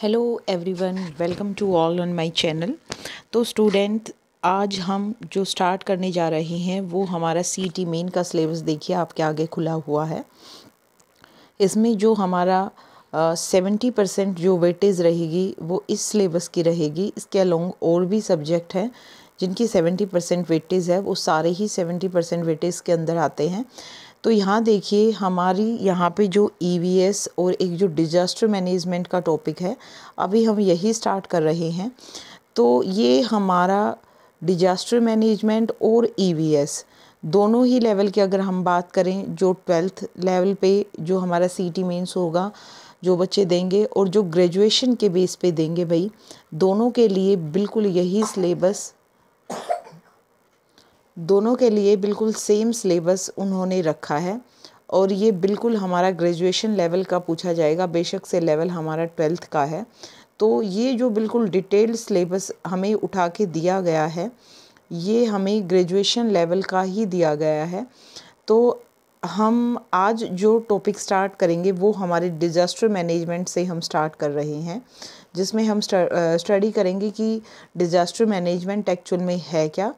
Hello everyone welcome to all on my channel तो student आज हम जो स्टार्ट करने जा रहे हैं वो हमारा सी टी मेन का सिलेबस देखिए आपके आगे खुला हुआ है इसमें जो हमारा सेवेंटी परसेंट जो वेटेज रहेगी वो इस सिलेबस की रहेगी इसके अलोंग और भी सब्जेक्ट हैं जिनकी सेवेंटी परसेंट वेटेज है वो सारे ही सेवेंटी परसेंट वेटेज के अंदर आते हैं तो यहाँ देखिए हमारी यहाँ पे जो ई e और एक जो डिजास्टर मैनेजमेंट का टॉपिक है अभी हम यही स्टार्ट कर रहे हैं तो ये हमारा डिजास्टर मैनेजमेंट और ई e दोनों ही लेवल की अगर हम बात करें जो ट्वेल्थ लेवल पे जो हमारा सी टी मेन्स होगा जो बच्चे देंगे और जो ग्रेजुएशन के बेस पे देंगे भाई दोनों के लिए बिल्कुल यही सिलेबस दोनों के लिए बिल्कुल सेम सिलेबस उन्होंने रखा है और ये बिल्कुल हमारा ग्रेजुएशन लेवल का पूछा जाएगा बेशक से लेवल हमारा ट्वेल्थ का है तो ये जो बिल्कुल डिटेल्ड सिलेबस हमें उठा के दिया गया है ये हमें ग्रेजुएशन लेवल का ही दिया गया है तो हम आज जो टॉपिक स्टार्ट करेंगे वो हमारे डिज़ास्टर मैनेजमेंट से हम स्टार्ट कर रहे हैं जिसमें हम स्टडी करेंगे कि डिज़ास्टर मैनेजमेंट एक्चुअल में है क्या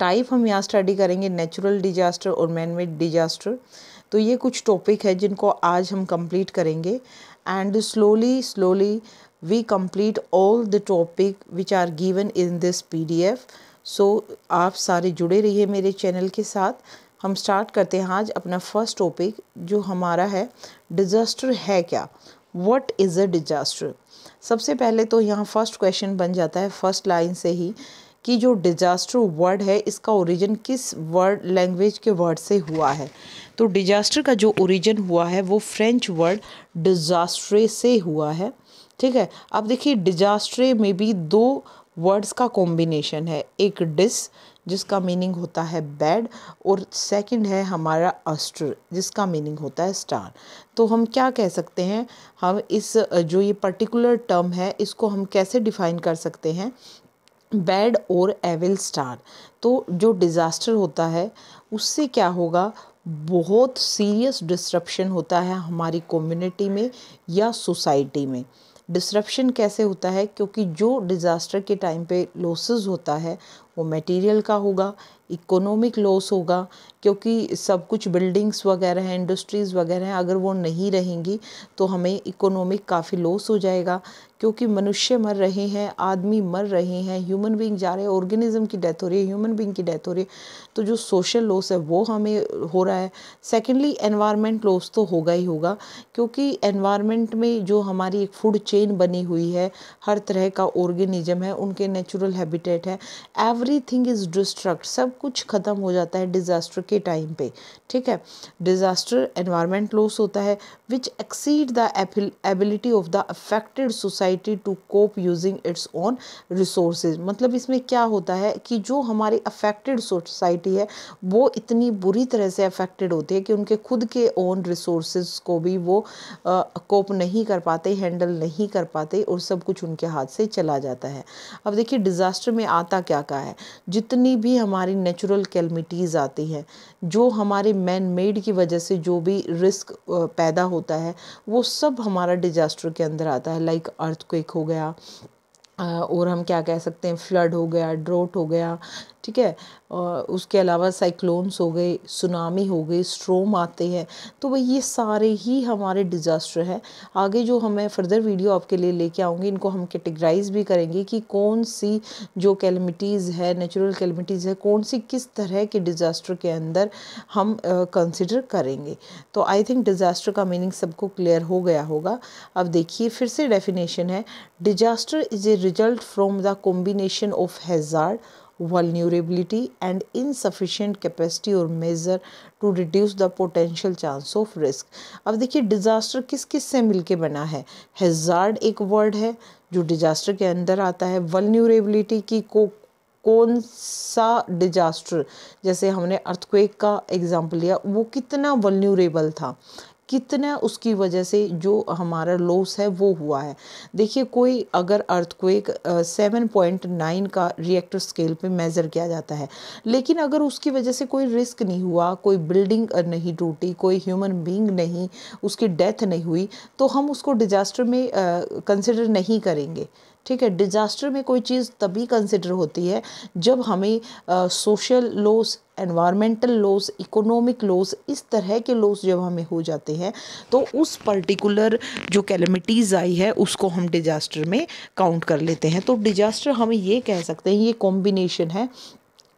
टाइप हम यहाँ स्टडी करेंगे नेचुरल डिजास्टर और मैन मेड डिजास्टर तो ये कुछ टॉपिक है जिनको आज हम कंप्लीट करेंगे and slowly slowly we complete all the topic which are given in this PDF so आप सारे जुड़े रहिए मेरे चैनल के साथ हम स्टार्ट करते हैं आज अपना फर्स्ट टॉपिक जो हमारा है डिज़ास्टर है क्या वट इज़ अ डिज़ास्टर सबसे पहले तो यहाँ फर्स्ट क्वेश्चन बन जाता है फर्स्ट लाइन से ही कि जो डिज़ास्टर वर्ड है इसका ओरिजिन किस वर्ड लैंग्वेज के वर्ड से हुआ है तो डिज़ास्टर का जो ओरिजिन हुआ है वो फ्रेंच वर्ड डिज़ास्ट्रे से हुआ है ठीक है अब देखिए डिज़ास्ट्रे में भी दो वर्ड्स का कॉम्बिनेशन है एक डिस जिसका मीनिंग होता है बैड और सेकंड है हमारा अस्टर जिसका मीनिंग होता है स्टार तो हम क्या कह सकते हैं हम इस जो ये पर्टिकुलर टर्म है इसको हम कैसे डिफाइन कर सकते हैं बैड और एविल स्टार तो जो डिज़ास्टर होता है उससे क्या होगा बहुत सीरियस डिस्ट्रप्शन होता है हमारी कम्युनिटी में या सोसाइटी में डिस्ट्रप्शन कैसे होता है क्योंकि जो डिज़ास्टर के टाइम पे लॉसेस होता है वो मटेरियल का होगा इकोनॉमिक लॉस होगा क्योंकि सब कुछ बिल्डिंग्स वगैरह हैं इंडस्ट्रीज़ वगैरह हैं अगर वो नहीं रहेंगी तो हमें इकोनॉमिक काफ़ी लॉस हो जाएगा क्योंकि मनुष्य मर रहे हैं आदमी मर रहे हैं ह्यूमन बींग जा रहे हैं ऑर्गेनिज्म की डेथ हो रही है ह्यूमन बींग की डेथ हो रही है तो जो सोशल लॉस है वो हमें हो रहा है सेकेंडली एनवायरमेंट लॉस तो होगा ही होगा क्योंकि एनवायरमेंट में जो हमारी एक फूड चेन बनी हुई है हर तरह का ऑर्गेनिज्म है उनके नेचुरल हैबिटेट है एवरी थिंग इज़ डिस्ट्रक्ट सब कुछ ख़त्म हो जाता है डिज़ास्टर के के टाइम पे ठीक है डिज़ास्टर एनवायरनमेंट लॉस होता है which exceed the ability of the affected society to cope using its own resource मतलब इसमें क्या होता है कि जो हमारी अफेक्टेड सोसाइटी है वो इतनी बुरी तरह से अफेक्टेड होती है कि उनके खुद के ओन रिसोर्स को भी वो कोप नहीं कर पाते हैंडल नहीं कर पाते और सब कुछ उनके हाथ से चला जाता है अब देखिए डिज़ास्टर में आता क्या क्या है जितनी भी हमारी नेचुरल कैलमिटीज़ आती हैं जो हमारे मैन मेड की वजह से जो भी रिस्क पैदा होता है वो सब हमारा डिजास्टर के अंदर आता है लाइक अर्थक्वेक हो गया और हम क्या कह सकते हैं फ्लड हो गया ड्रोट हो गया ठीक है और उसके अलावा साइक्लोन्स हो गए सुनामी हो गए स्ट्रोम आते हैं तो भाई ये सारे ही हमारे डिज़ास्टर हैं आगे जो हमें फर्दर वीडियो आपके लिए लेके आऊँगी इनको हम कैटेगराइज भी करेंगे कि कौन सी जो कैलमिटीज़ है नेचुरल कैलमिटीज़ है कौन सी किस तरह के डिज़ास्टर के अंदर हम कंसिडर uh, करेंगे तो आई थिंक डिज़ास्टर का मीनिंग सबको क्लियर हो गया होगा अब देखिए फिर से डेफिनेशन है disaster is a result from the combination of hazard vulnerability and insufficient capacity or measure to reduce the potential chance of risk. अब देखिए disaster किस किस से मिलके बना है hazard एक word है जो disaster के अंदर आता है vulnerability की को कौन सा डिजास्टर जैसे हमने अर्थक्वेक का एग्जाम्पल लिया वो कितना वल्यूरेबल था कितना उसकी वजह से जो हमारा लॉस है वो हुआ है देखिए कोई अगर अर्थक्वेक सेवन पॉइंट नाइन का रिएक्टर स्केल पे मेज़र किया जाता है लेकिन अगर उसकी वजह से कोई रिस्क नहीं हुआ कोई बिल्डिंग नहीं टूटी कोई ह्यूमन बींग नहीं उसकी डेथ नहीं हुई तो हम उसको डिजास्टर में कंसिडर नहीं करेंगे ठीक है डिज़ास्टर में कोई चीज़ तभी कंसिडर होती है जब हमें social loss environmental loss economic loss इस तरह के लॉस जब हमें हो जाते हैं तो उस पर्टिकुलर जो कैलमिटीज़ आई है उसको हम डिज़ास्टर में काउंट कर लेते हैं तो डिज़ास्टर हमें ये कह सकते हैं ये कॉम्बिनेशन है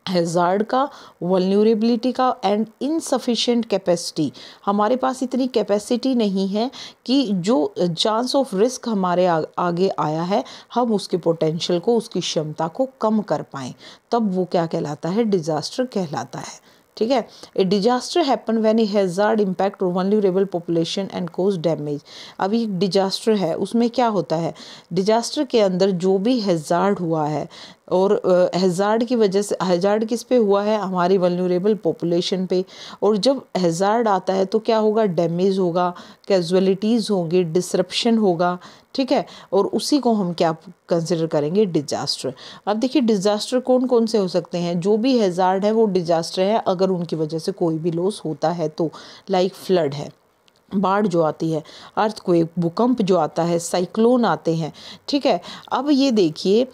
हेजार्ड का वलनरेबिलिटी का एंड इनसफिशेंट कैपेसिटी हमारे पास इतनी कैपेसिटी नहीं है कि जो चांस ऑफ रिस्क हमारे आ, आगे आया है हम उसके पोटेंशियल को उसकी क्षमता को कम कर पाए तब वो क्या कहलाता है डिज़ास्टर कहलाता है ठीक है a disaster happen when a hazard impact vulnerable population and cause damage अभी डिजास्टर है उसमें क्या होता है डिजास्टर के अंदर जो भी हेजार्ड हुआ है और हज़ार्ड की वजह से हज़ार्ड किस पे हुआ है हमारी वलनरेबल पॉपुलेशन पे और जब हज़ार्ड आता है तो क्या होगा डैमेज होगा कैजुअलिटीज़ होंगी डिसरप्शन होगा ठीक है और उसी को हम क्या कंसिडर करेंगे डिजास्टर अब देखिए डिजास्टर कौन कौन से हो सकते हैं जो भी हैज़ार्ड है वो डिजास्टर है अगर उनकी वजह से कोई भी लॉस होता है तो लाइक फ्लड है बाढ़ जो आती है अर्थ को एक भूकंप जो आता है साइक्लोन आते हैं ठीक है अब ये देखिए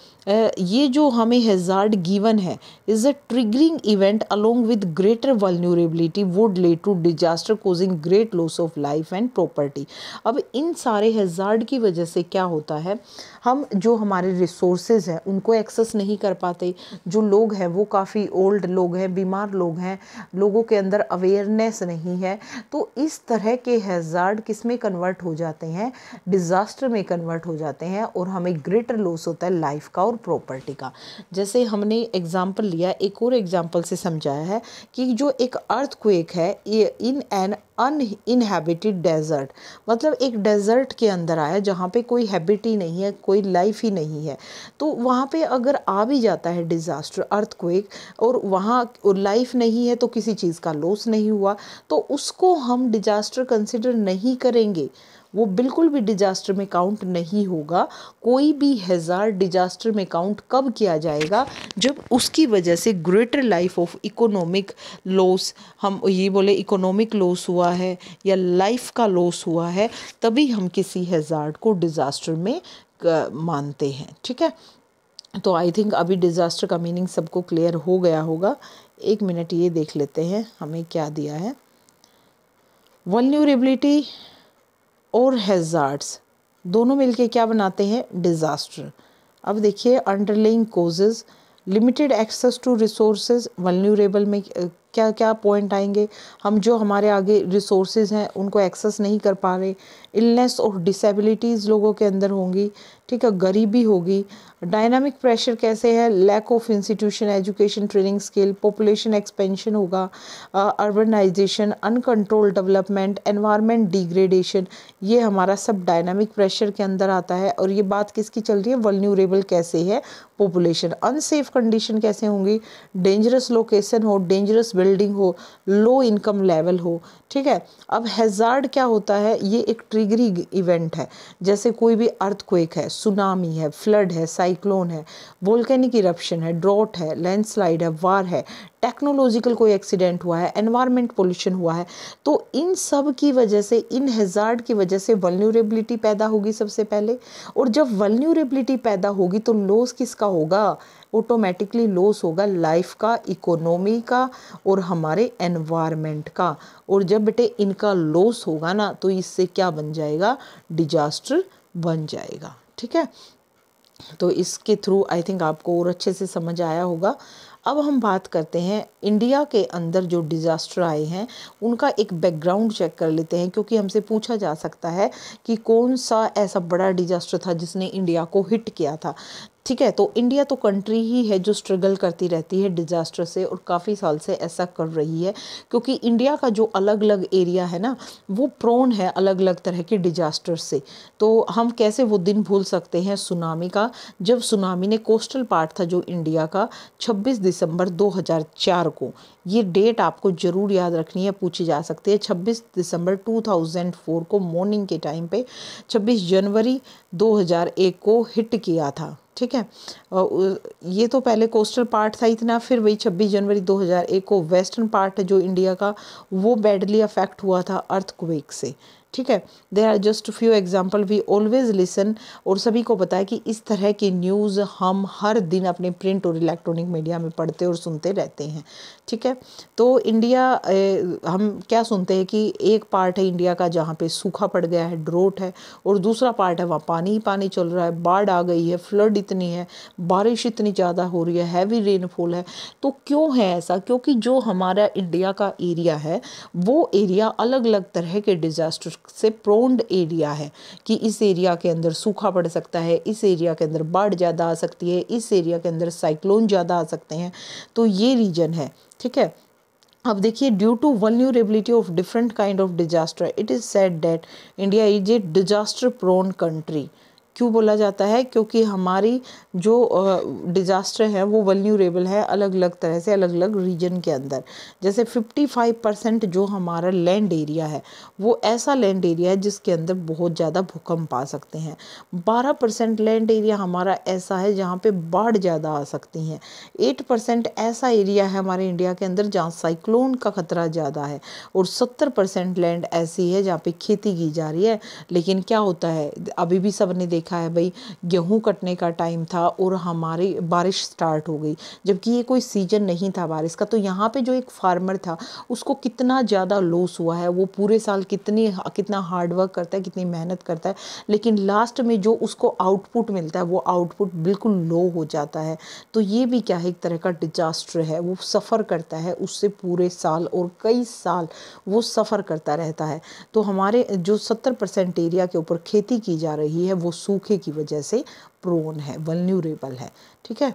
ये जो हमें हेजार्ड गिवन है is a triggering event along with greater vulnerability would lead to disaster causing great loss of life and property अब इन सारे हेजार्ड की वजह से क्या होता है हम जो हमारे रिसोर्सेज हैं उनको एक्सेस नहीं कर पाते जो लोग हैं वो काफ़ी ओल्ड लोग हैं बीमार लोग हैं लोगों के अंदर अवेयरनेस नहीं है तो इस तरह के हैज़ार्ड किस में कन्वर्ट हो जाते हैं डिज़ास्टर में कन्वर्ट हो जाते हैं और हमें ग्रेटर लॉस होता है लाइफ का और प्रॉपर्टी का जैसे हमने एग्ज़ाम्पल लिया एक और एग्ज़ाम्पल से समझाया है कि जो एक अर्थ क्वेक है in an uninhabited desert मतलब एक डेजर्ट के अंदर आया जहाँ पे कोई हैबिट ही नहीं है कोई लाइफ ही नहीं है तो वहाँ पे अगर आ भी जाता है डिज़ास्टर अर्थ और वहाँ लाइफ नहीं है तो किसी चीज़ का लॉस नहीं हुआ तो उसको हम डिज़ास्टर कंसिडर नहीं करेंगे वो बिल्कुल भी डिज़ास्टर में काउंट नहीं होगा कोई भी हज़ार डिज़ास्टर में काउंट कब किया जाएगा जब उसकी वजह से greater life of economic loss हम ये बोले इकोनॉमिक लॉस हुआ है या लाइफ का लॉस हुआ है तभी हम किसी हेज़ार्ड को डिज़ास्टर में मानते हैं ठीक है तो आई थिंक अभी डिज़ास्टर का मीनिंग सबको क्लियर हो गया होगा एक मिनट ये देख लेते हैं हमें क्या दिया है वल्न्यूरेबिलिटी और हैज़ार्ड्स दोनों मिलके क्या बनाते हैं डिज़ास्टर अब देखिए underlying causes limited access to resources vulnerable में क्या क्या पॉइंट आएंगे हम जो हमारे आगे रिसोर्सेज हैं उनको एक्सेस नहीं कर पा रहे इलनेस और डिसेबिलिटीज़ लोगों के अंदर होंगी ठीक है गरीबी होगी डायनामिक प्रेशर कैसे है lack of institution education training skill population expansion होगा urbanization uncontrol development environment degradation ये हमारा सब डायनामिक प्रेशर के अंदर आता है और ये बात किसकी चल रही है वलन्यूरेबल कैसे है पॉपुलेशन अनसेफ कंडीशन कैसे होंगी डेंजरस लोकेशन हो डेंजरस बिल्डिंग हो लो इनकम लेवल हो ठीक है अब हेजार्ड क्या होता है ये एक ट्रिगरिंग इवेंट है जैसे कोई भी अर्थक्वेक है सुनामी है फ्लड है साइक्लोन है वोल्केनिक इरप्शन है ड्रॉट है लैंडस्लाइड है वार है टेक्नोलॉजिकल कोई एक्सीडेंट हुआ है एनवायरनमेंट पोल्यूशन हुआ है तो इन सब की वजह से इन हेजार्ड की वजह से वलन्यूरेबिलिटी पैदा होगी सबसे पहले और जब वलन्यूरेबिलिटी पैदा होगी तो लॉस किसका होगा ऑटोमेटिकली लॉस होगा लाइफ का इकोनॉमी का और हमारे एनवायरनमेंट का और जब बेटे इनका लॉस होगा ना तो इससे क्या बन जाएगा डिजास्टर बन जाएगा ठीक है तो इसके थ्रू आई थिंक आपको और अच्छे से समझ आया होगा अब हम बात करते हैं इंडिया के अंदर जो डिज़ास्टर आए हैं उनका एक बैकग्राउंड चेक कर लेते हैं क्योंकि हमसे पूछा जा सकता है कि कौन सा ऐसा बड़ा डिज़ास्टर था जिसने इंडिया को हिट किया था ठीक है तो इंडिया तो कंट्री ही है जो स्ट्रगल करती रहती है डिज़ास्टर से और काफ़ी साल से ऐसा कर रही है क्योंकि इंडिया का जो अलग अलग एरिया है ना वो प्रोन है अलग अलग तरह के डिज़ास्टर से तो हम कैसे वो दिन भूल सकते हैं सुनामी का जब सुनामी ने कोस्टल पार्ट था जो इंडिया का 26 दिसंबर 2004 को ये डेट आपको ज़रूर याद रखनी है पूछी जा सकती है छब्बीस दिसंबर टू को मॉर्निंग के टाइम पर छब्बीस जनवरी दो को हिट किया था ठीक है ये तो पहले कोस्टल पार्ट था इतना फिर वही 26 जनवरी 2001 को वेस्टर्न पार्ट जो इंडिया का वो बैडली अफेक्ट हुआ था अर्थक्वेक से ठीक है there are just few example we always listen और सभी को पता है कि इस तरह की न्यूज़ हम हर दिन अपने प्रिंट और इलेक्ट्रॉनिक मीडिया में पढ़ते और सुनते रहते हैं ठीक है तो इंडिया ए, हम क्या सुनते हैं कि एक पार्ट है इंडिया का जहाँ पे सूखा पड़ गया है ड्रोट है और दूसरा पार्ट है वहाँ पानी ही पानी चल रहा है बाढ़ आ गई है फ्लड इतनी है बारिश इतनी ज़्यादा हो रही है हैवी रेनफॉल है तो क्यों है ऐसा क्योंकि जो हमारा इंडिया का एरिया है वो एरिया अलग अलग तरह के डिज़ास्टर रिस्क से प्रोन्ड एरिया है कि इस एरिया के अंदर सूखा पड़ सकता है इस एरिया के अंदर बाढ़ ज़्यादा आ सकती है इस एरिया के अंदर साइक्लोन ज़्यादा आ सकते हैं तो ये रीजन है ठीक है अब देखिए due to vulnerability of different kind of disaster it is said that India is a disaster prone country क्यों बोला जाता है क्योंकि हमारी जो डिज़ास्टर है वो वल्यूरेबल है अलग अलग तरह से अलग अलग रीजन के अंदर जैसे 55 परसेंट जो हमारा लैंड एरिया है वो ऐसा लैंड एरिया है जिसके अंदर बहुत ज़्यादा भूकंप आ सकते हैं 12 परसेंट लैंड एरिया हमारा ऐसा है जहाँ पे बाढ़ ज़्यादा आ सकती हैं एट परसेंट ऐसा एरिया है हमारे इंडिया के अंदर जहाँ साइक्लोन का ख़तरा ज़्यादा है और सत्तर परसेंट लैंड ऐसी है जहाँ पर खेती की जा रही है लेकिन क्या होता है अभी भी सब ने देख देखा है भाई गेहूँ कटने का टाइम था और हमारे बारिश स्टार्ट हो गई जबकि ये कोई सीजन नहीं था बारिश का तो यहाँ पे जो एक फार्मर था उसको कितना ज़्यादा लॉस हुआ है वो पूरे साल कितनी कितना हार्डवर्क करता है कितनी मेहनत करता है लेकिन लास्ट में जो उसको आउटपुट मिलता है वो आउटपुट बिल्कुल लो हो जाता है तो ये भी क्या है एक तरह का डिजास्टर है वो सफ़र करता है उससे पूरे साल और कई साल वो सफ़र करता रहता है तो हमारे जो सत्तर परसेंट एरिया के ऊपर खेती की जा रही है वो सूखे की वजह से प्रोन है वलन्यूरेबल है ठीक है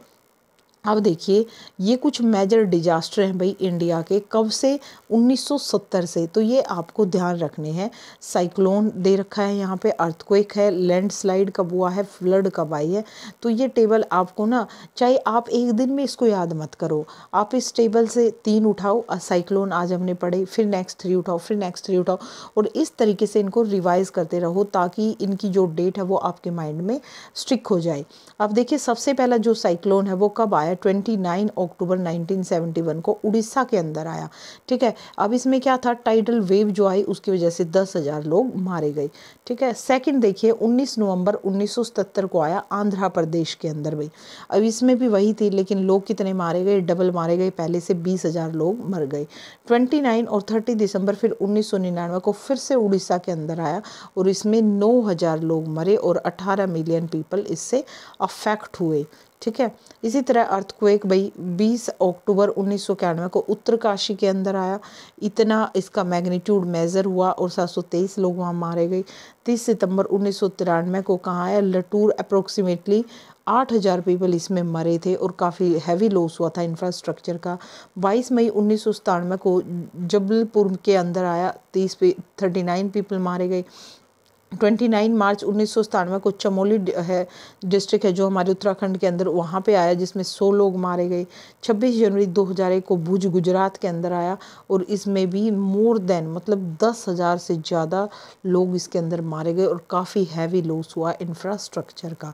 अब देखिए ये कुछ मेजर डिजास्टर हैं भाई इंडिया के कब से 1970 से तो ये आपको ध्यान रखने हैं साइक्लोन दे रखा है यहाँ पे अर्थक्वेक है लैंडस्लाइड कब हुआ है फ्लड कब आई है तो ये टेबल आपको ना चाहे आप एक दिन में इसको याद मत करो आप इस टेबल से तीन उठाओ साइक्लोन आज हमने पढ़े फिर नेक्स्ट थ्री उठाओ फिर नेक्स्ट थ्री उठाओ और इस तरीके से इनको रिवाइज़ करते रहो ताकि इनकी जो डेट है वो आपके माइंड में स्ट्रिक हो जाए अब देखिए सबसे पहला जो साइक्लोन है वो कब आया 29 अक्टूबर 1971 को उड़ीसा के अंदर आया ठीक है अब इसमें क्या था टाइडल वेव जो आई उसकी वजह से दस हज़ार लोग मारे गए ठीक है सेकंड देखिए 19 नवंबर 1977 को आया आंध्र प्रदेश के अंदर भी अब इसमें भी वही थी लेकिन लोग कितने मारे गए डबल मारे गए पहले से बीस हज़ार लोग मर गए ट्वेंटी और थर्टी दिसंबर फिर उन्नीस को फिर से उड़ीसा के अंदर आया और इसमें नौ लोग मरे और अठारह मिलियन पीपल इससे अफेक्ट हुए ठीक है इसी तरह अर्थक्वेक भाई 20 अक्टूबर उन्नीस को उत्तरकाशी के अंदर आया इतना इसका मैग्नीट्यूड मेज़र हुआ और 723 लोग वहाँ मारे गए 30 सितंबर उन्नीस को कहाँ आया लटूर अप्रोक्सीमेटली आठ हज़ार पीपल इसमें मरे थे और काफ़ी हैवी लॉस हुआ था इंफ्रास्ट्रक्चर का 22 मई उन्नीस को जबलपुर के अंदर आया तीस थर्टी नाइन पीपल मारे गए 29 मार्च उन्नीस को चमोली है डिस्ट्रिक्ट है जो हमारे उत्तराखंड के अंदर वहाँ पे आया जिसमें 100 लोग मारे गए 26 जनवरी 2001 को भुज गुजरात के अंदर आया और इसमें भी मोर देन मतलब दस हज़ार से ज़्यादा लोग इसके अंदर मारे गए और काफ़ी हैवी लॉस हुआ इंफ्रास्ट्रक्चर का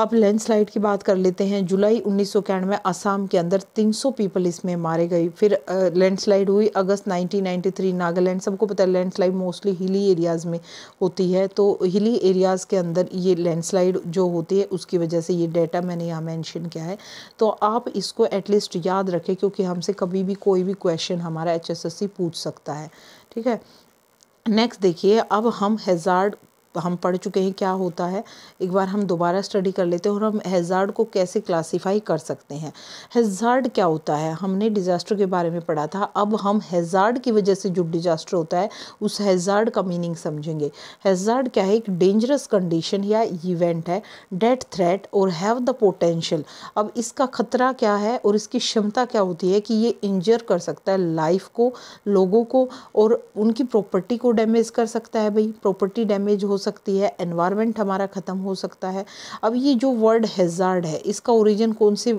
अब लैंडस्लाइड की बात कर लेते हैं जुलाई उन्नीस सौ इक्यानवे आसाम के अंदर 300 पीपल इसमें मारे गए फिर लैंडस्लाइड हुई अगस्त 1993 नागालैंड सबको पता है लैंडस्लाइड मोस्टली हिली एरियाज़ में होती है तो हिली एरियाज़ के अंदर ये लैंडस्लाइड जो होती है उसकी वजह से ये डेटा मैंने यहाँ मैंशन किया है तो आप इसको एटलीस्ट याद रखें क्योंकि हमसे कभी भी कोई भी क्वेश्चन हमारा एच पूछ सकता है ठीक है नेक्स्ट देखिए अब हम हेजार्ड हम पढ़ चुके हैं क्या होता है एक बार हम दोबारा स्टडी कर लेते हैं और हम हेज़ार्ड को कैसे क्लासीफाई कर सकते हैं हेज़ार्ड क्या होता है हमने डिज़ास्टर के बारे में पढ़ा था अब हम हेज़ार्ड की वजह से जो डिज़ास्टर होता है उस हेज़ार्ड का मीनिंग समझेंगे हेज़ार्ड क्या है एक डेंजरस कंडीशन या इवेंट है डेट थ्रेट और हैव द पोटेंशियल अब इसका ख़तरा क्या है और इसकी क्षमता क्या होती है कि ये इंजर कर सकता है लाइफ को लोगों को और उनकी प्रॉपर्टी को डैमेज कर सकता है भाई प्रॉपर्टी डैमेज हो सकती है एनवायरनमेंट हमारा ख़त्म हो सकता है अब ये जो वर्ड हैज़ार्ड है इसका ओरिजिन कौन से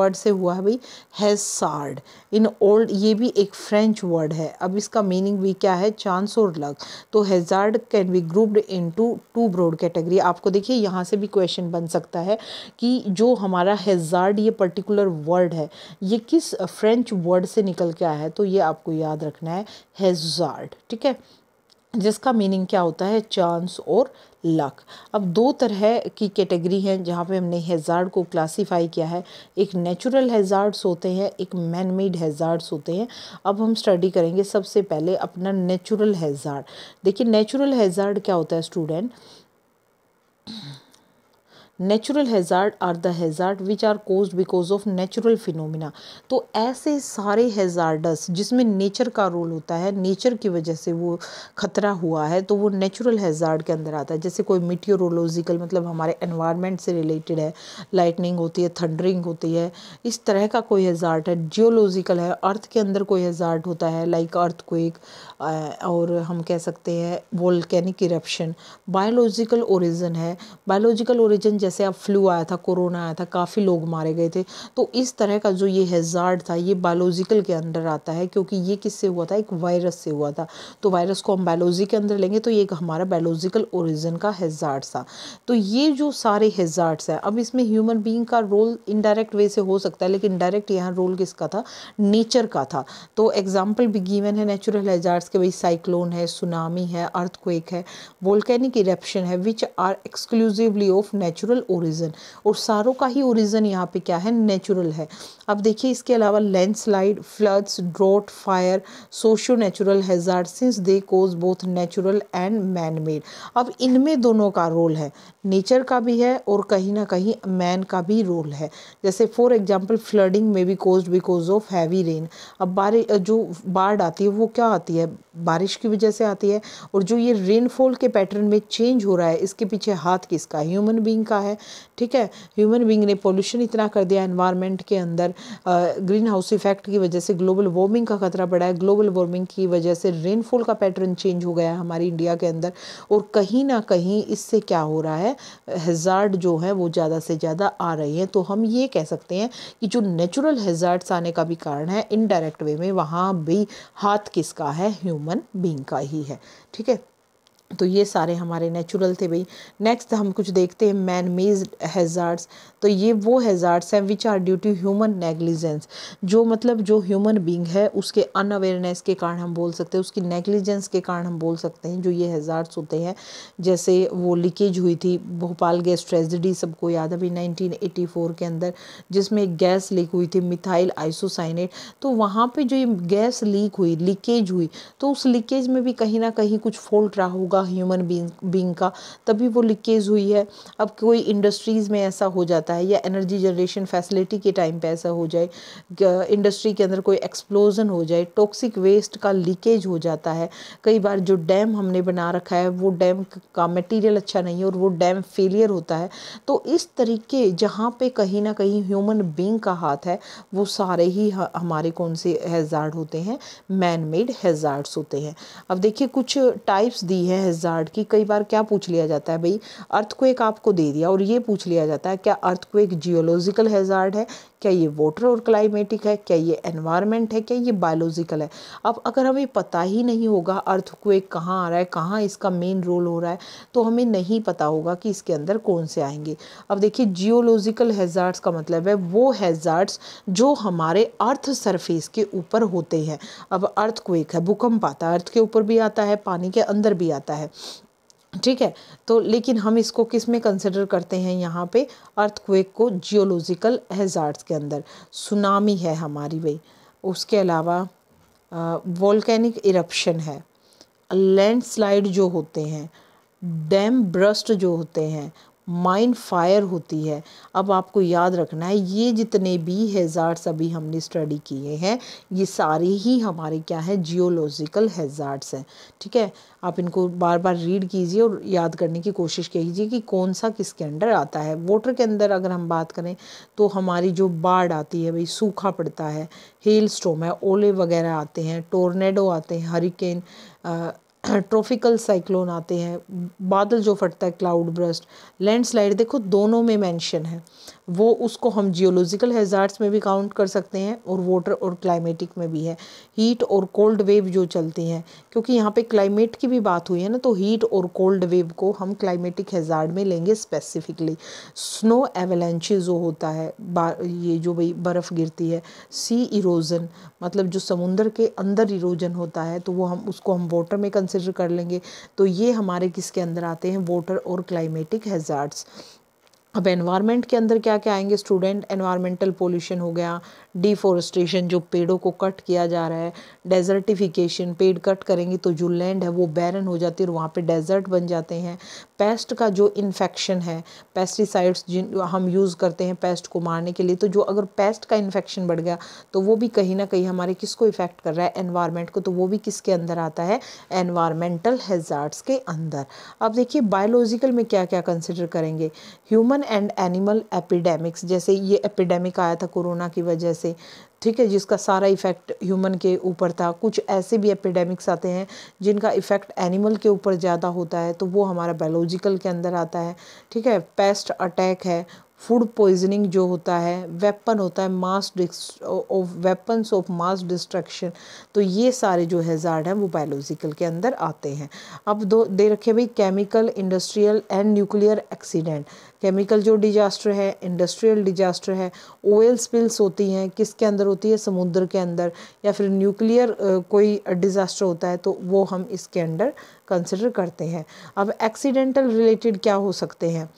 वर्ड से हुआ है भाई हैज़ार्ड इन ओल्ड ये भी एक फ्रेंच वर्ड है अब इसका मीनिंग भी क्या है चांस और लक तो hazard can be grouped into two broad category आपको देखिए यहाँ से भी क्वेश्चन बन सकता है कि जो हमारा हैज़ार्ड ये पर्टिकुलर वर्ड है ये किस फ्रेंच वर्ड से निकल के आया है तो ये आपको याद रखना है हैज़ार्ड ठीक है जिसका मीनिंग क्या होता है चांस और लक अब दो तरह की कैटेगरी हैं जहाँ पे हमने हेज़ार्ड को क्लासिफाई किया है एक नेचुरल हेज़ार्ड्स होते हैं एक मैन मेड हेज़ार्ड्स होते हैं अब हम स्टडी करेंगे सबसे पहले अपना नेचुरल हेज़ार्ड देखिए नेचुरल हेज़ार्ड क्या होता है student natural hazard are the hazard which are cause because of natural phenomena तो ऐसे सारे हैज़ार्डस जिसमें नेचर का रोल होता है नेचर की वजह से वो ख़तरा हुआ है तो वो नेचुरल हैज़ार्ड के अंदर आता है जैसे कोई मिट्योरोलॉजिकल मतलब हमारे एनवायरनमेंट से रिलेटेड है लाइटनिंग होती है थंडरिंग होती है इस तरह का कोई हैज़ार्ड है जियोलॉजिकल है अर्थ के अंदर कोई हैज़ार्ड होता है लाइक अर्थ क्विक और हम कह सकते हैं वोल्केनिक इरप्शन बायोलॉजिकल ओरिजन है बायोलॉजिकल ओरिजन जैसे अब फ्लू आया था कोरोना आया था काफ़ी लोग मारे गए थे तो इस तरह का जो ये हेजार्ड था ये बायोलॉजिकल के अंदर आता है क्योंकि ये किससे हुआ था एक वायरस से हुआ था तो वायरस को हम बायोलॉजी के अंदर लेंगे तो ये एक हमारा बायोलॉजिकल ओरिजिन का हेजार्ड था तो ये जो सारे हेजार्ड्स हैं अब इसमें ह्यूमन बींग का रोल इनडायरेक्ट वे से हो सकता है लेकिन डायरेक्ट यहाँ रोल किसका था नेचर का था तो एग्जाम्पल भी गिवन है नेचुरल हेजार्ड्स के भाई साइक्लोन है सुनामी है अर्थ है वोल्केनिक इरेप्शन है which are exclusively of natural natural origin और सारों का ही ओरिजन यहाँ पे क्या है नेचुरल है अब देखिए इसके अलावा landslide floods drought fire socio natural hazard since they cause both natural and man made अब इनमें दोनों का रोल है नेचर का भी है और कहीं ना कहीं मैन का भी रोल है जैसे फॉर एग्जाम्पल फ्लडिंग में भी cause because of heavy rain अब बारिश जो बाढ़ आती है वो क्या आती है बारिश की वजह से आती है और जो ये रेनफॉल के पैटर्न में चेंज हो रहा है इसके पीछे हाथ किसका ह्यूमन बींग का है है ठीक है ह्यूमन बींग ने पोल्यूशन इतना कर दिया एनवायरमेंट के अंदर ग्रीन हाउस इफेक्ट की वजह से ग्लोबल वार्मिंग का खतरा बढ़ा है ग्लोबल वार्मिंग की वजह से रेनफॉल का पैटर्न चेंज हो गया है हमारी इंडिया के अंदर और कहीं ना कहीं इससे क्या हो रहा है हेजार्ड जो है वो ज़्यादा से ज़्यादा आ रही हैं तो हम ये कह सकते हैं कि जो नेचुरल हेजार्ड्स आने का भी कारण है इनडायरेक्ट वे में वहाँ भी हाथ किसका है ह्यूमन बींग का ही है ठीक है तो ये सारे हमारे नेचुरल थे भाई नेक्स्ट हम कुछ देखते हैं मैन मेज हैज़ार्ड्स तो ये वो हैज़ार्ड्स हैं which are due to human negligence जो मतलब जो ह्यूमन बींग है उसके अनअवेयरनेस के कारण हम बोल सकते हैं उसकी नेग्लिजेंस के कारण हम बोल सकते हैं जो ये हैज़ार्ड्स होते हैं जैसे वो लीकेज हुई थी भोपाल गैस ट्रेजिडी सबको याद नाइनटीन एटी नाइनटीन के अंदर जिसमें गैस लीक हुई थी मिथाइल आइसोसाइनेट तो वहाँ पर जो ये गैस लीक हुई लीकेज हुई तो उस लीकेज में भी कहीं ना कहीं कुछ फॉल्ट रहा होगा का ह्यूमन बींग बींग का तभी वो लीकेज हुई है अब कोई इंडस्ट्रीज़ में ऐसा हो जाता है या एनर्जी जनरेशन फैसिलिटी के टाइम पे ऐसा हो जाए इंडस्ट्री के अंदर कोई एक्सप्लोजन हो जाए टॉक्सिक वेस्ट का लीकेज हो जाता है कई बार जो डैम हमने बना रखा है वो डैम का मटीरियल अच्छा नहीं है और वो डैम फेलियर होता है तो इस तरीके जहाँ पर कहीं ना कहीं ह्यूमन बींग का हाथ है वो सारे ही हमारे कौन से हेजार्ड होते हैं मैन मेड हेजार्ड्स होते हैं अब देखिए कुछ टाइप्स दी हैं हेजार्ड की कई बार क्या पूछ लिया जाता है भाई अर्थक्वेक आपको दे दिया और ये पूछ लिया जाता है क्या अर्थक्वेक जियोलॉजिकल हेजार्ड है क्या ये वाटर और क्लाइमेटिक है क्या ये एनवायरनमेंट है क्या ये बायोलॉजिकल है अब अगर हमें पता ही नहीं होगा अर्थ को एक कहाँ आ रहा है कहाँ इसका मेन रोल हो रहा है तो हमें नहीं पता होगा कि इसके अंदर कौन से आएंगे अब देखिए जियोलॉजिकल हैज़ार्ड्स का मतलब है वो हैज़ार्ड्स जो हमारे अर्थ सरफेस के ऊपर होते हैं अब अर्थ को है भूकंप आता है अर्थ के ऊपर भी आता है पानी के अंदर भी आता है ठीक है तो लेकिन हम इसको किस में कंसिडर करते हैं यहाँ पे अर्थक्वेक को जियोलॉजिकल हेजार्ड्स के अंदर सुनामी है हमारी भाई उसके अलावा वॉल्केनिक इरप्शन है लैंडस्लाइड जो होते हैं डैम ब्रस्ट जो होते हैं माइंड फायर होती है अब आपको याद रखना है ये जितने भी हैज़ार्ड्स अभी हमने स्टडी किए हैं ये सारे ही हमारे क्या है जियोलॉजिकल हैज़ार्ड्स हैं ठीक है आप इनको बार बार रीड कीजिए और याद करने की कोशिश कीजिए कि कौन सा किसके अंडर आता है वाटर के अंदर अगर हम बात करें तो हमारी जो बाढ़ आती है भाई सूखा पड़ता है हेल स्टोम है ओले वगैरह आते हैं टोर्नेडो आते हैं हरिकेन ट्रॉफिकल साइक्लोन आते हैं बादल जो फटता है क्लाउड ब्रस्ट लैंडस्लाइड देखो दोनों में मेंशन है वो उसको हम जियोलॉजिकल हैज़ार्ड्स में भी काउंट कर सकते हैं और वाटर और क्लाइमेटिक में भी है हीट और कोल्ड वेव जो चलती हैं क्योंकि यहाँ पे क्लाइमेट की भी बात हुई है ना तो हीट और कोल्ड वेव को हम क्लाइमेटिक हेजार्ड में लेंगे स्पेसिफिकली स्नो एवलेंचे जो होता है ये जो भाई बर्फ़ गिरती है सी इरोजन मतलब जो समुंदर के अंदर इरोजन होता है तो वो हम उसको हम वाटर में कंसिडर कर लेंगे तो ये हमारे किसके अंदर आते हैं वाटर और क्लाइमेटिक हेजार्ड्स अब एनवायरनमेंट के अंदर क्या क्या आएंगे स्टूडेंट एनवायरमेंटल पोल्यूशन हो गया डिफॉरेस्टेशन जो पेड़ों को कट किया जा रहा है डेजर्टिफिकेशन पेड़ कट करेंगे तो जो लैंड है वो बैरन हो जाती है और वहाँ पे डेजर्ट बन जाते हैं पेस्ट का जो इन्फेक्शन है पेस्टिसाइड्स जिन हम यूज़ करते हैं पेस्ट को मारने के लिए तो जो अगर पेस्ट का इन्फेक्शन बढ़ गया तो वो भी कहीं ना कहीं हमारे किसको इफ़ेक्ट कर रहा है एनवायरमेंट को तो वो भी किसके अंदर आता है एनवायरमेंटल हेजार्ट्स के अंदर अब देखिए बायोलॉजिकल में क्या क्या कंसिडर करेंगे human human and animal epidemics जैसे ये एपिडेमिक आया था कोरोना की वजह से ठीक है जिसका सारा इफ़ेक्ट ह्यूमन के ऊपर था कुछ ऐसे भी एपिडेमिक्स आते हैं जिनका इफ़ेक्ट एनिमल के ऊपर ज़्यादा होता है तो वो हमारा बायोलॉजिकल के अंदर आता है ठीक है पेस्ट अटैक है फूड पॉइजनिंग जो होता है वेपन होता है mass of weapons of mass destruction तो ये सारे जो हैज़ार्ड हैं वो बायोलॉजिकल के अंदर आते हैं अब दो दे रखे भाई chemical industrial and nuclear accident chemical जो डिजास्टर है इंडस्ट्रियल डिजास्टर है ऑयल स्पिल्स होती हैं किसके अंदर होती है समुद्र के अंदर या फिर न्यूक्लियर कोई डिज़ास्टर होता है तो वो हम इसके अंडर कंसिडर करते हैं अब एक्सीडेंटल रिलेटेड क्या हो सकते हैं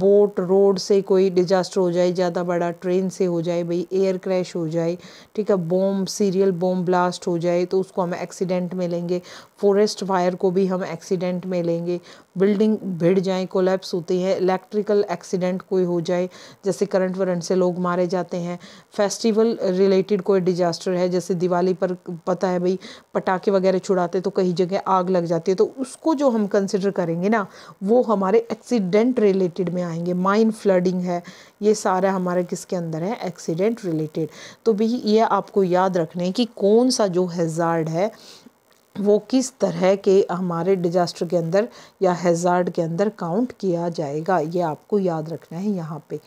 बोट रोड से कोई डिजास्टर हो जाए ज़्यादा बड़ा ट्रेन से हो जाए भाई एयर क्रैश हो जाए ठीक है बॉम सीरियल बॉम्ब ब्लास्ट हो जाए तो उसको हम एक्सीडेंट में लेंगे फॉरेस्ट फायर को भी हम एक्सीडेंट में लेंगे बिल्डिंग भिड़ जाए कोलेप्स होती है इलेक्ट्रिकल एक्सीडेंट कोई हो जाए जैसे करंट वरंट से लोग मारे जाते हैं फेस्टिवल रिलेटेड कोई डिजास्टर है जैसे दिवाली पर पता है भाई पटाखे वगैरह छुड़ाते तो कई जगह आग लग जाती है तो उसको जो हम कंसिडर करेंगे ना वो हमारे एक्सीडेंट रिलेटेड में आएंगे माइंड फ्लडिंग है ये सारा हमारे किसके अंदर है एक्सीडेंट रिलेटेड तो भी ये आपको याद रखने कि कौन सा जो हेज़ार्ड है वो किस तरह के हमारे डिजास्टर के अंदर या हेज़ार्ड के अंदर काउंट किया जाएगा ये आपको याद रखना है यहाँ पे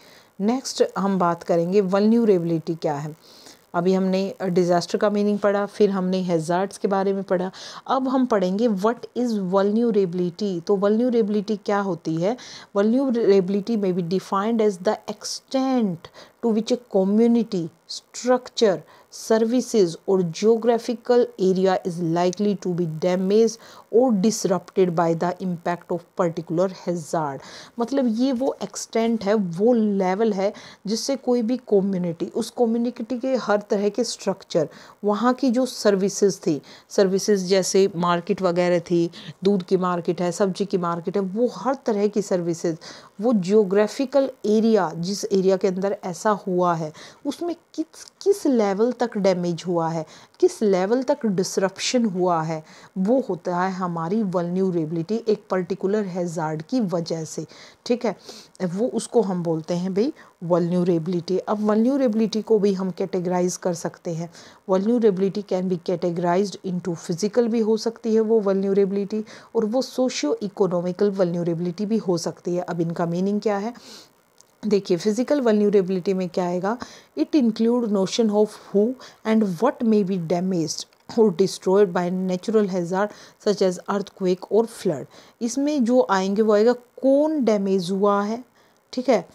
नेक्स्ट हम बात करेंगे वल्यूरेबिलिटी क्या है अभी हमने डिज़ास्टर का मीनिंग पढ़ा फिर हमने हेजार्ड्स के बारे में पढ़ा अब हम पढ़ेंगे व्हाट इज़ वल्न्यूरेबिलिटी तो वल्न्यूरेबिलिटी क्या होती है वल्न्यूरेबिलिटी में be defined as the extent to which a community structure services or geographical area is likely to be damage or disrupted by the impact of particular hazard मतलब ये वो एक्सटेंट है वो लेवल है जिससे कोई भी कम्युनिटी उस कम्युनिटी के हर तरह के स्ट्रक्चर वहाँ की जो सर्विसेज थी सर्विसेज जैसे मार्केट वगैरह थी दूध की मार्केट है सब्जी की मार्केट है वो हर तरह की सर्विसेज वो जियोग्राफिकल एरिया जिस एरिया के अंदर ऐसा हुआ है उसमें किस किस लेवल तक डैमेज हुआ है किस लेवल तक डिसरप्शन हुआ है वो होता है हमारी वलन्यूरेबिलिटी एक पर्टिकुलर हैज़ार्ड की वजह से ठीक है वो उसको हम बोलते हैं भाई वलन्यूरेबिलिटी अब वलन्यूरेबिलिटी को भी हम कैटेगराइज कर सकते हैं vulnerability can be categorize into physical भी हो सकती है वो वलन्यूरेबिलिटी और वो सोशियो इकोनॉमिकल वलन्यूरेबिलिटी भी हो सकती है अब इनका मीनिंग क्या है देखिए फिजिकल वल्यूरेबिलिटी में क्या आएगा it include notion of who and what may be damage or destroyed by natural hazard such as earthquake or flood इसमें जो आएंगे वो आएगा कौन डैमेज हुआ है ठीक है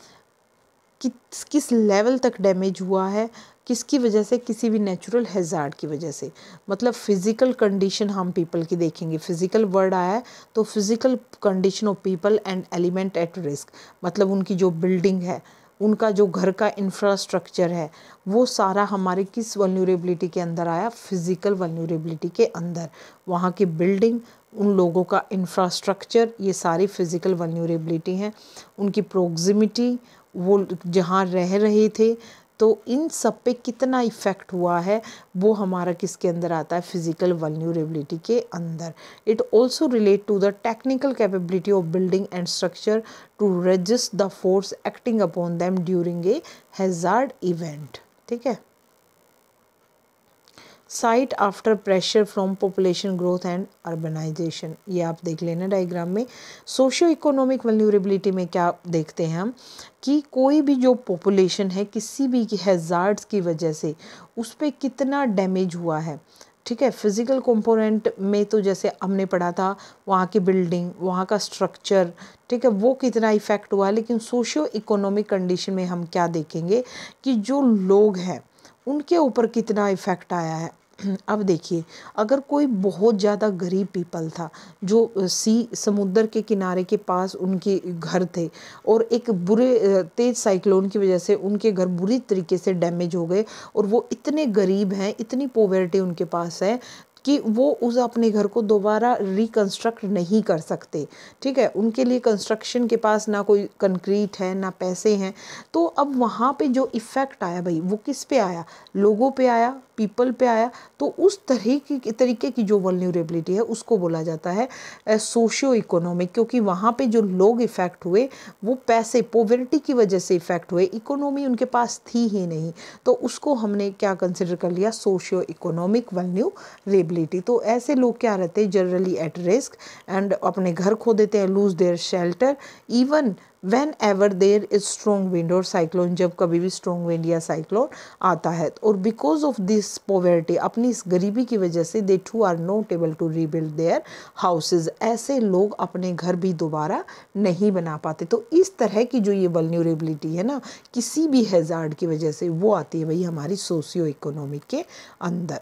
किस किस लेवल तक डैमेज हुआ है किसकी वजह से किसी भी नेचुरल हेजार्ड की वजह से मतलब फ़िज़िकल कंडीशन हम पीपल की देखेंगे फ़िज़िकल वर्ड आया है तो physical condition of people and element at risk मतलब उनकी जो बिल्डिंग है उनका जो घर का इंफ्रास्ट्रक्चर है वो सारा हमारे किस वलनरेबिलिटी के अंदर आया फिज़िकल वलनरेबिलिटी के अंदर वहाँ की बिल्डिंग उन लोगों का इंफ्रास्ट्रक्चर ये सारी फिज़िकल वलनरेबिलिटी हैं उनकी प्रोक्सिमिटी वो जहाँ रह रहे थे तो इन सब पे कितना इफ़ेक्ट हुआ है वो हमारा किसके अंदर आता है फिजिकल वल्यूरेबिलिटी के अंदर it also relate to the technical capability of building and structure to resist the force acting upon them during a hazard event ठीक है site after pressure from population growth and urbanization ये आप देख लेना diagram में socio economic वेल्यूरेबिलिटी में क्या देखते हैं हम कि कोई भी जो पॉपुलेशन है किसी भी हैज़ार्ड्स की वजह से उस पर कितना डैमेज हुआ है ठीक है फिज़िकल कंपोनेंट में तो जैसे हमने पढ़ा था वहाँ की बिल्डिंग वहाँ का स्ट्रक्चर ठीक है वो कितना इफ़ेक्ट हुआ लेकिन सोशियो इकोनॉमिक कंडीशन में हम क्या देखेंगे कि जो लोग हैं उनके ऊपर कितना इफ़ेक्ट आया है अब देखिए अगर कोई बहुत ज़्यादा गरीब पीपल था जो सी समुद्र के किनारे के पास उनके घर थे और एक बुरे तेज साइक्लोन की वजह से उनके घर बुरी तरीके से डैमेज हो गए और वो इतने गरीब हैं इतनी पोवर्टी उनके पास है कि वो उस अपने घर को दोबारा रिकन्स्ट्रक्ट नहीं कर सकते ठीक है उनके लिए कंस्ट्रक्शन के पास ना कोई कंक्रीट है ना पैसे हैं तो अब वहाँ पे जो इफ़ेक्ट आया भाई वो किस पे आया लोगों पे आया पीपल पे आया तो उस तरह की तरीके की जो वलन्यूरेबिलिटी है उसको बोला जाता है सोशियो इकोनॉमिक क्योंकि वहाँ पे जो लोग इफ़ेक्ट हुए वो पैसे पोवर्टी की वजह से इफ़ेक्ट हुए इकोनॉमी उनके पास थी ही नहीं तो उसको हमने क्या कंसिडर कर लिया सोशियो इकोनॉमिक वलन्यूरेबिलिटी फर्टिलिटी तो ऐसे लोग क्या रहते हैं जनरली एट रिस्क एंड अपने घर खो देते हैं lose their shelter even when ever there is strong wind or cyclone जब कभी भी स्ट्रॉन्ग विंड या साइक्लोन आता है और बिकॉज ऑफ दिस पॉवर्टी अपनी इस गरीबी की वजह से they too are not able to rebuild their houses ऐसे लोग अपने घर भी दोबारा नहीं बना पाते तो इस तरह की जो ये वल्यूरेबिलिटी है ना किसी भी हैज़ार्ड की वजह से वो आती है भाई हमारी सोशियो इकोनॉमिक के अंदर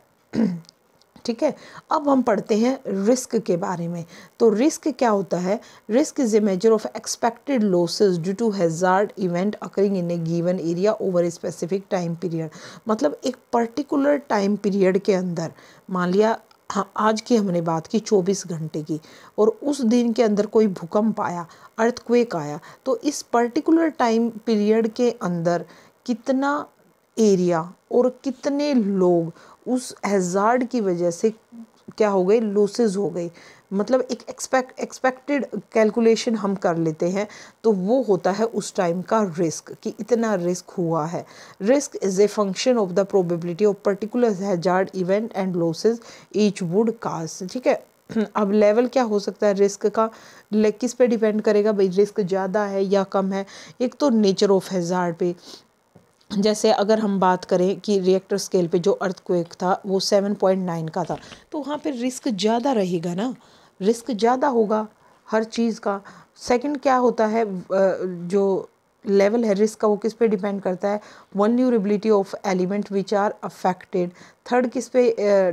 ठीक है अब हम पढ़ते हैं रिस्क के बारे में तो रिस्क क्या होता है risk is a measure of expected losses due to hazard event occurring in a given area over a specific time period मतलब एक पर्टिकुलर टाइम पीरियड के अंदर मान लिया हाँ आज की हमने बात की 24 घंटे की और उस दिन के अंदर कोई भूकंप आया अर्थक्वेक आया तो इस पर्टिकुलर टाइम पीरियड के अंदर कितना एरिया और कितने लोग उस हैज़ार्ड की वजह से क्या हो गए लोसेज हो गए मतलब एक एक्सपेक्ट एक्सपेक्टेड कैलकुलेशन हम कर लेते हैं तो वो होता है उस टाइम का रिस्क कि इतना रिस्क हुआ है risk is a function of the probability of particular hazard event and losses each would cause ठीक है अब लेवल क्या हो सकता है रिस्क का किस पे डिपेंड करेगा भाई रिस्क ज़्यादा है या कम है एक तो नेचर ऑफ हैज़ार्ड पे जैसे अगर हम बात करें कि रिएक्टर स्केल पे जो अर्थक्वेक था वो सेवन पॉइंट नाइन का था तो वहाँ पे रिस्क ज़्यादा रहेगा ना रिस्क ज़्यादा होगा हर चीज़ का सेकंड क्या होता है जो लेवल है रिस्क का वो किस पे डिपेंड करता है vulnerability of element which are affected third किस पे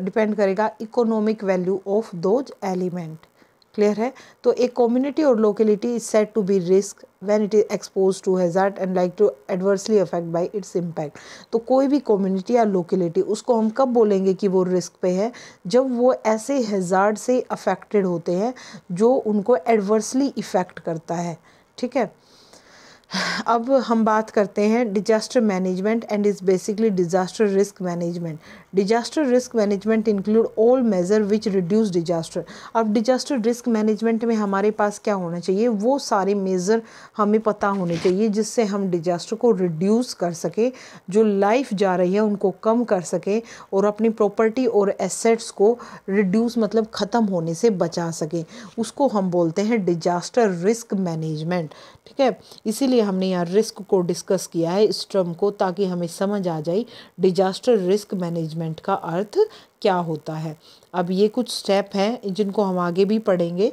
डिपेंड करेगा economic value of those element clear है तो a community or locality is said to be risk when it is expose to hazard and like to adversely affect by its impact तो कोई भी community या locality उसको हम कब बोलेंगे कि वो रिस्क पे है जब वो ऐसे हेजार्ड से अफेक्टेड होते हैं जो उनको एडवर्सली इफ़ेक्ट करता है ठीक है अब हम बात करते हैं disaster management and is basically disaster risk management disaster risk management include all measure which reduce disaster अब डिजास्टर रिस्क मैनेजमेंट में हमारे पास क्या होना चाहिए वो सारे मेज़र हमें पता होने चाहिए जिससे हम डिजास्टर को रिड्यूस कर सकें जो लाइफ जा रही है उनको कम कर सकें और अपनी प्रॉपर्टी और एसेट्स को रिड्यूस मतलब ख़त्म होने से बचा सकें उसको हम बोलते हैं डिजास्टर रिस्क मैनेजमेंट ठीक है इसीलिए हमने यहाँ रिस्क को डिस्कस किया है इस को ताकि हमें समझ आ जाए डिजास्टर रिस्क मैनेजमेंट मैनेजमेंट का अर्थ क्या होता है अब ये कुछ स्टेप हैं जिनको हम आगे भी पढ़ेंगे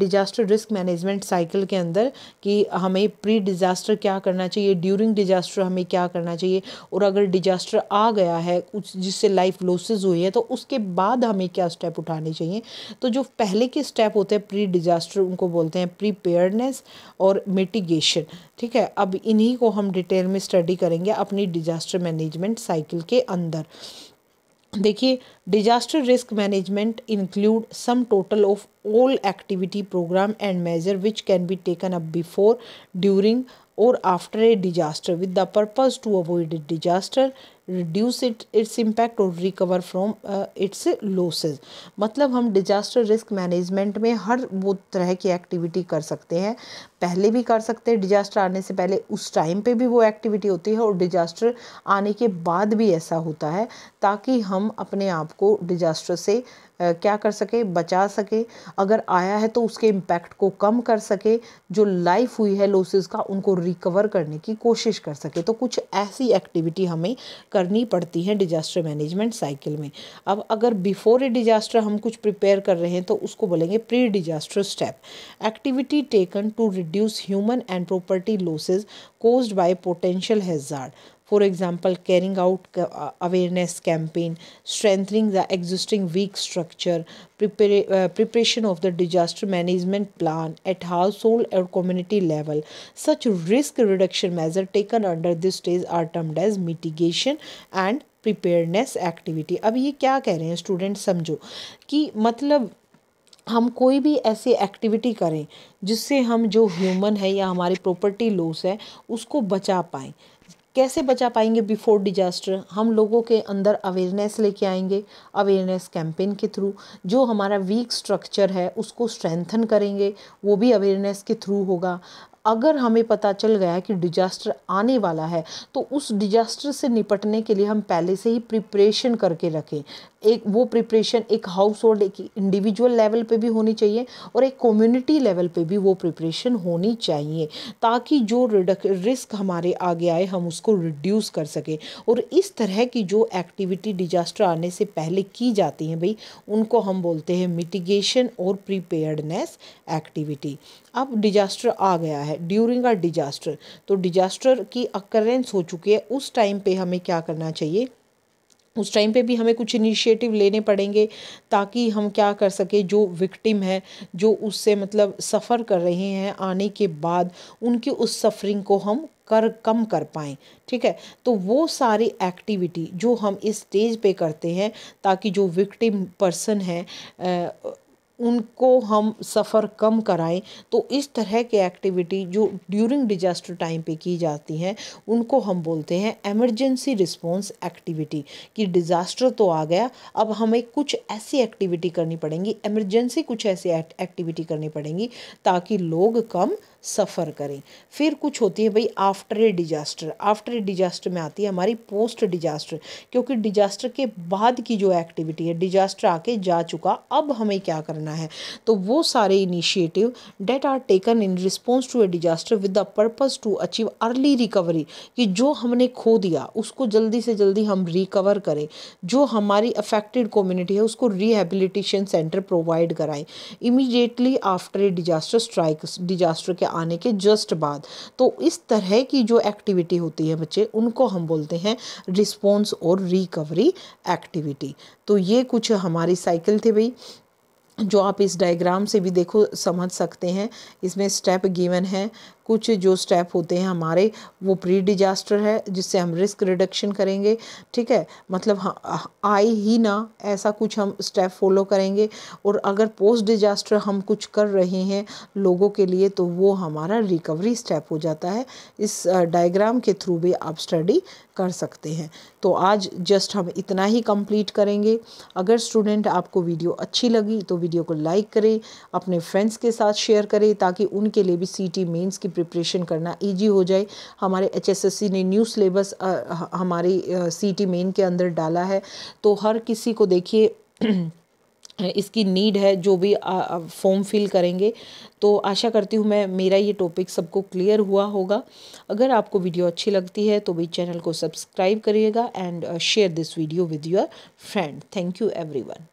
डिजास्टर रिस्क मैनेजमेंट साइकिल के अंदर कि हमें प्री डिज़ास्टर क्या करना चाहिए ड्यूरिंग डिज़ास्टर हमें क्या करना चाहिए और अगर डिज़ास्टर आ गया है उस जिससे लाइफ लॉसेज हुई है तो उसके बाद हमें क्या स्टेप उठाने चाहिए तो जो पहले के स्टेप होते हैं प्री डिज़ास्टर उनको बोलते हैं प्रीपेयरनेस और मिटिगेशन ठीक है अब इन्हीं को हम डिटेल में स्टडी करेंगे अपनी डिज़ास्टर मैनेजमेंट साइकिल के अंदर देखिए disaster risk management include sum total of all activity program and measure which can be taken up before during or after a disaster with the purpose to avoid a disaster reduce it its impact or recover from its losses मतलब हम disaster risk management में हर वो तरह की activity कर सकते हैं पहले भी कर सकते हैं डिजास्टर आने से पहले उस टाइम पे भी वो एक्टिविटी होती है और डिजास्टर आने के बाद भी ऐसा होता है ताकि हम अपने आप को डिजास्टर से uh, क्या कर सके बचा सके अगर आया है तो उसके इम्पैक्ट को कम कर सके जो लाइफ हुई है लोसेज़ का उनको रिकवर करने की कोशिश कर सके तो कुछ ऐसी एक्टिविटी हमें कर करनी पड़ती हैं डिजास्टर मैनेजमेंट साइकिल में अब अगर बिफोर ए डिजास्टर हम कुछ प्रिपेयर कर रहे हैं तो उसको बोलेंगे pre disaster step activity taken to reduce human and property losses caused by potential hazard for example carrying out awareness campaign strengthening the existing weak structure preparation of the disaster management plan at household and community level such risk reduction measure taken under this stage are termed as mitigation and preparedness activity अब ये क्या कह रहे हैं student समझो कि मतलब हम कोई भी ऐसी एक्टिविटी करें जिससे हम जो ह्यूमन है या हमारी प्रॉपर्टी लॉस है उसको बचा पाएँ कैसे बचा पाएंगे बिफोर डिजास्टर हम लोगों के अंदर अवेयरनेस लेके आएंगे अवेयरनेस कैंपेन के थ्रू जो हमारा वीक स्ट्रक्चर है उसको स्ट्रेंथन करेंगे वो भी अवेयरनेस के थ्रू होगा अगर हमें पता चल गया कि डिजास्टर आने वाला है तो उस डिजास्टर से निपटने के लिए हम पहले से ही प्रिपरेशन करके रखें एक वो प्रिपरेशन एक हाउस होल्ड एक इंडिविजुअल लेवल पे भी होनी चाहिए और एक कम्युनिटी लेवल पे भी वो प्रिपरेशन होनी चाहिए ताकि जो रिस्क हमारे आगे आए हम उसको रिड्यूस कर सकें और इस तरह की जो एक्टिविटी डिजास्टर आने से पहले की जाती हैं भाई उनको हम बोलते हैं मिटिगेशन और प्रिपेयर्डनेस एक्टिविटी अब डिजास्टर आ गया है ड्यूरिंग अ डिजास्टर तो डिजास्टर की अक्रेंस हो चुकी है उस टाइम पे हमें क्या करना चाहिए उस टाइम पे भी हमें कुछ इनिशिएटिव लेने पड़ेंगे ताकि हम क्या कर सके जो विक्टिम है जो उससे मतलब सफ़र कर रहे हैं आने के बाद उनकी उस सफरिंग को हम कर कम कर पाएँ ठीक है तो वो सारी एक्टिविटी जो हम इस स्टेज पे करते हैं ताकि जो विक्टिम पर्सन है उनको हम सफ़र कम कराएं तो इस तरह के एक्टिविटी जो ड्यूरिंग डिजास्टर टाइम पे की जाती हैं उनको हम बोलते हैं एमरजेंसी रिस्पॉन्स एक्टिविटी कि डिज़ास्टर तो आ गया अब हमें कुछ ऐसी एक्टिविटी करनी पड़ेंगी एमरजेंसी कुछ ऐसी एक्टिविटी करनी पड़ेंगी ताकि लोग कम सफ़र करें फिर कुछ होती है भाई after a disaster after a disaster में आती है हमारी पोस्ट डिजास्टर क्योंकि डिजास्टर के बाद की जो एक्टिविटी है डिजास्टर आके जा चुका अब हमें क्या करना है तो वो सारे initiative that are taken in response to a disaster with the purpose to achieve early recovery कि जो हमने खो दिया उसको जल्दी से जल्दी हम रिकवर करें जो हमारी अफेक्टेड कम्युनिटी है उसको रिहेबिलिटेशन सेंटर प्रोवाइड कराएं immediately after a disaster strike disaster के आने के जस्ट बाद तो इस तरह की जो एक्टिविटी होती है बच्चे उनको हम बोलते हैं रिस्पॉन्स और रिकवरी एक्टिविटी तो ये कुछ हमारी साइकिल थी भाई जो आप इस डायग्राम से भी देखो समझ सकते हैं इसमें स्टेप गिवन है कुछ जो स्टेप होते हैं हमारे वो प्री डिजास्टर है जिससे हम रिस्क रिडक्शन करेंगे ठीक है मतलब आए ही ना ऐसा कुछ हम स्टेप फॉलो करेंगे और अगर पोस्ट डिजास्टर हम कुछ कर रहे हैं लोगों के लिए तो वो हमारा रिकवरी स्टेप हो जाता है इस डायग्राम के थ्रू भी आप स्टडी कर सकते हैं तो आज जस्ट हम इतना ही कंप्लीट करेंगे अगर स्टूडेंट आपको वीडियो अच्छी लगी तो वीडियो को लाइक करें अपने फ्रेंड्स के साथ शेयर करें ताकि उनके लिए भी सी टी की प्रिपरेशन करना ईजी हो जाए हमारे एच ने न्यू सिलेबस हमारी टी मेन के अंदर डाला है तो हर किसी को देखिए इसकी नीड है जो भी फॉर्म फिल करेंगे तो आशा करती हूँ मैं मेरा ये टॉपिक सबको क्लियर हुआ होगा अगर आपको वीडियो अच्छी लगती है तो भी चैनल को सब्सक्राइब करिएगा and share this video with your friend thank you everyone